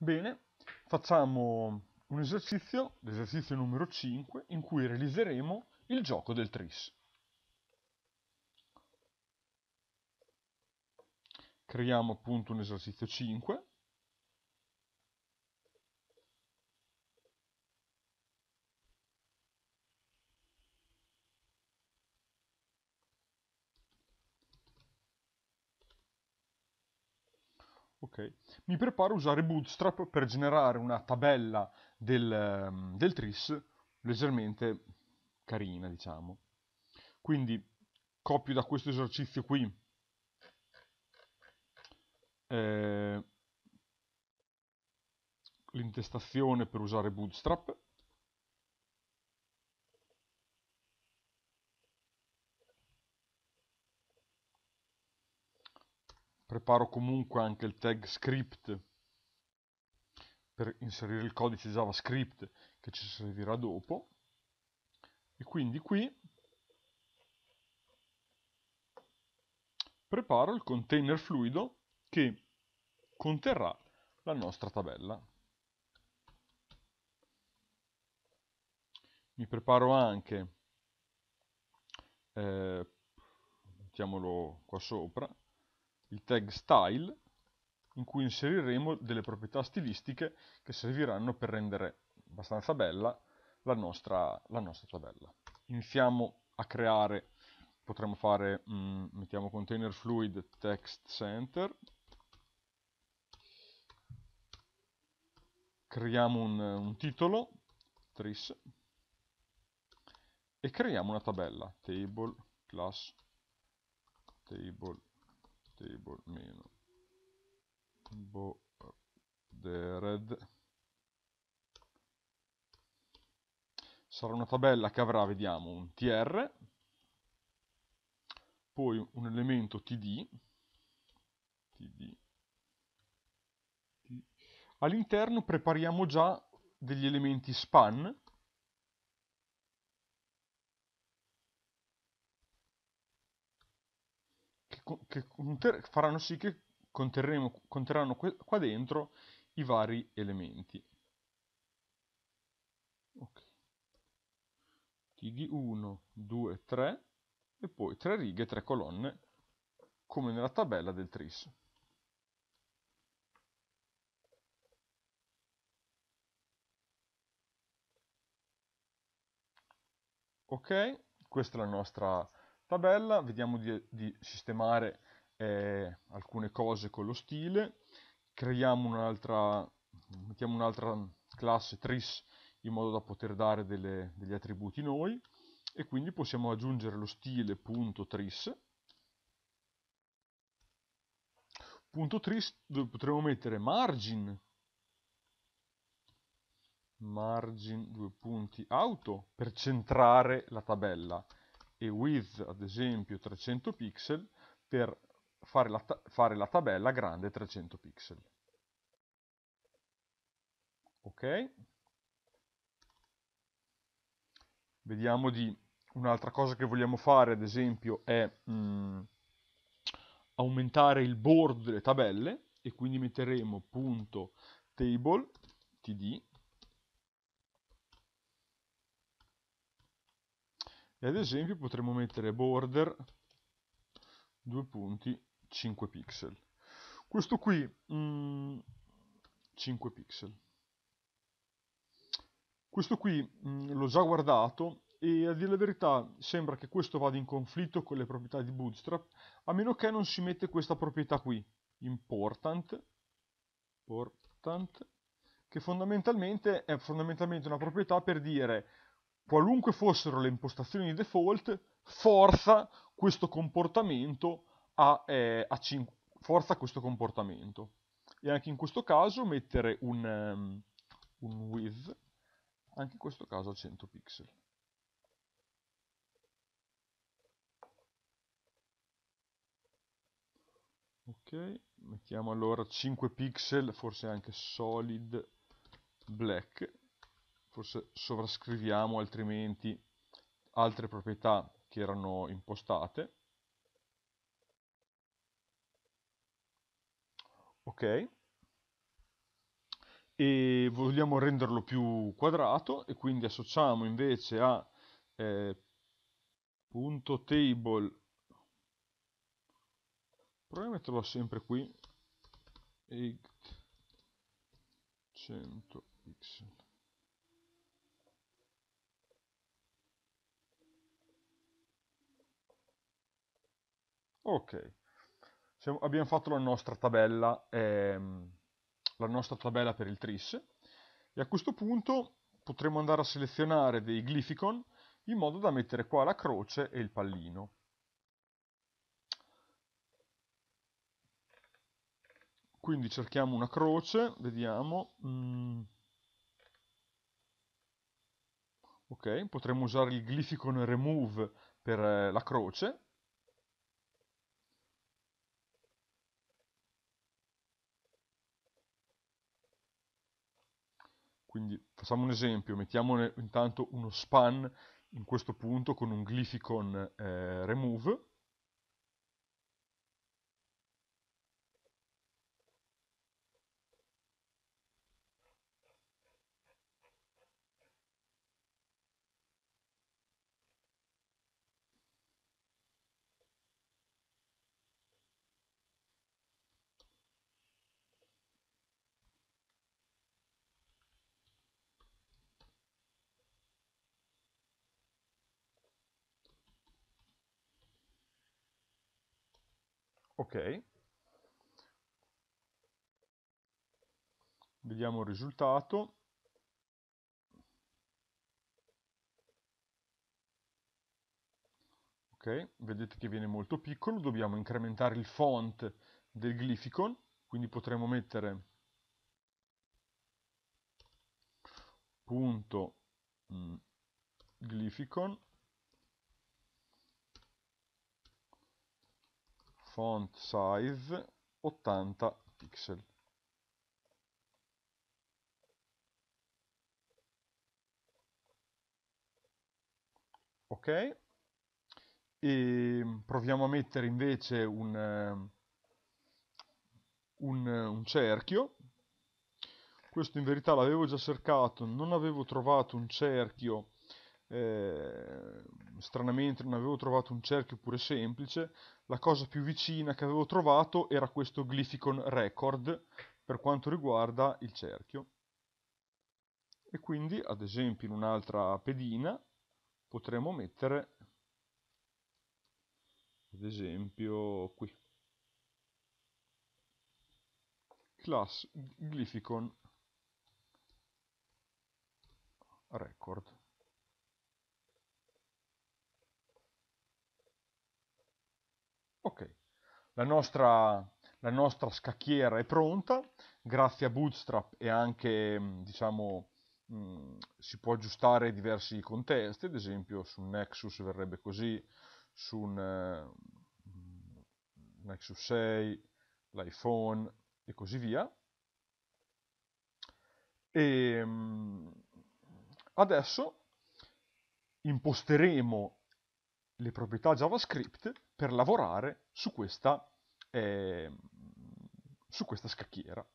Bene, facciamo un esercizio, l'esercizio numero 5, in cui realizzeremo il gioco del tris. Creiamo appunto un esercizio 5 Okay. Mi preparo a usare Bootstrap per generare una tabella del, ehm, del tris leggermente carina, diciamo. Quindi copio da questo esercizio qui eh, l'intestazione per usare Bootstrap preparo comunque anche il tag script per inserire il codice JavaScript che ci servirà dopo e quindi qui preparo il container fluido che conterrà la nostra tabella. Mi preparo anche, eh, mettiamolo qua sopra, il tag style in cui inseriremo delle proprietà stilistiche che serviranno per rendere abbastanza bella la nostra, la nostra tabella. Iniziamo a creare, potremmo fare, mh, mm, mettiamo container fluid text center, creiamo un, un titolo, tris, e creiamo una tabella, table class table table meno bordered sarà una tabella che avrà, vediamo, un tr, poi un elemento td, td. all'interno prepariamo già degli elementi span, che faranno sì che conterranno qua dentro i vari elementi. Ok. Td 1, 2, 3 e poi 3 righe, 3 colonne come nella tabella del tris. Ok, questa è la nostra tabella, vediamo di, di sistemare eh, alcune cose con lo stile, creiamo un'altra, mettiamo un'altra classe tris in modo da poter dare delle, degli attributi noi e quindi possiamo aggiungere lo stile.tris punto tris dove potremo mettere margin margin due punti auto per centrare la tabella e width ad esempio 300 pixel per fare la, fare la tabella grande 300 pixel. Ok? Vediamo di un'altra cosa che vogliamo fare ad esempio è mh, mm, aumentare il bordo delle tabelle e quindi metteremo punto table td e ad esempio potremmo mettere border 2 punti 5 pixel questo qui mh, mm, 5 pixel questo qui mm, l'ho già guardato e a dire la verità sembra che questo vada in conflitto con le proprietà di Bootstrap a meno che non si mette questa proprietà qui important, important che fondamentalmente è fondamentalmente una proprietà per dire qualunque fossero le impostazioni di default, forza questo comportamento a, eh, a forza questo comportamento. E anche in questo caso mettere un, um, un width, anche in questo caso a 100 pixel. Ok, mettiamo allora 5 pixel, forse anche solid black, forse sovrascriviamo altrimenti altre proprietà che erano impostate. Ok. E vogliamo renderlo più quadrato e quindi associamo invece a eh, punto table proviamo a metterlo sempre qui 100 pixel Ok, Siamo, abbiamo fatto la nostra tabella, ehm, la nostra tabella per il tris e a questo punto potremo andare a selezionare dei glificon in modo da mettere qua la croce e il pallino. Quindi cerchiamo una croce, vediamo... Mm. Ok, potremmo usare il glificon remove per eh, la croce Quindi facciamo un esempio, mettiamo intanto uno span in questo punto con un glificon eh, remove ok vediamo il risultato ok vedete che viene molto piccolo dobbiamo incrementare il font del glificon quindi potremmo mettere punto mh, mm, glyphicon font size 80 pixel. Ok? E proviamo a mettere invece un, eh, un, un cerchio. Questo in verità l'avevo già cercato, non avevo trovato un cerchio eh, stranamente non avevo trovato un cerchio pure semplice, la cosa più vicina che avevo trovato era questo Glyphicon Record per quanto riguarda il cerchio. E quindi, ad esempio, in un'altra pedina potremmo mettere, ad esempio, qui. Class Glyphicon Record. Ok, la nostra, la nostra scacchiera è pronta, grazie a Bootstrap e anche, mm, diciamo, mh, mm, si può aggiustare diversi contesti, ad esempio su Nexus verrebbe così, su un, uh, Nexus 6, l'iPhone e così via. E mh, adesso imposteremo le proprietà JavaScript per lavorare su questa, eh, su questa scacchiera.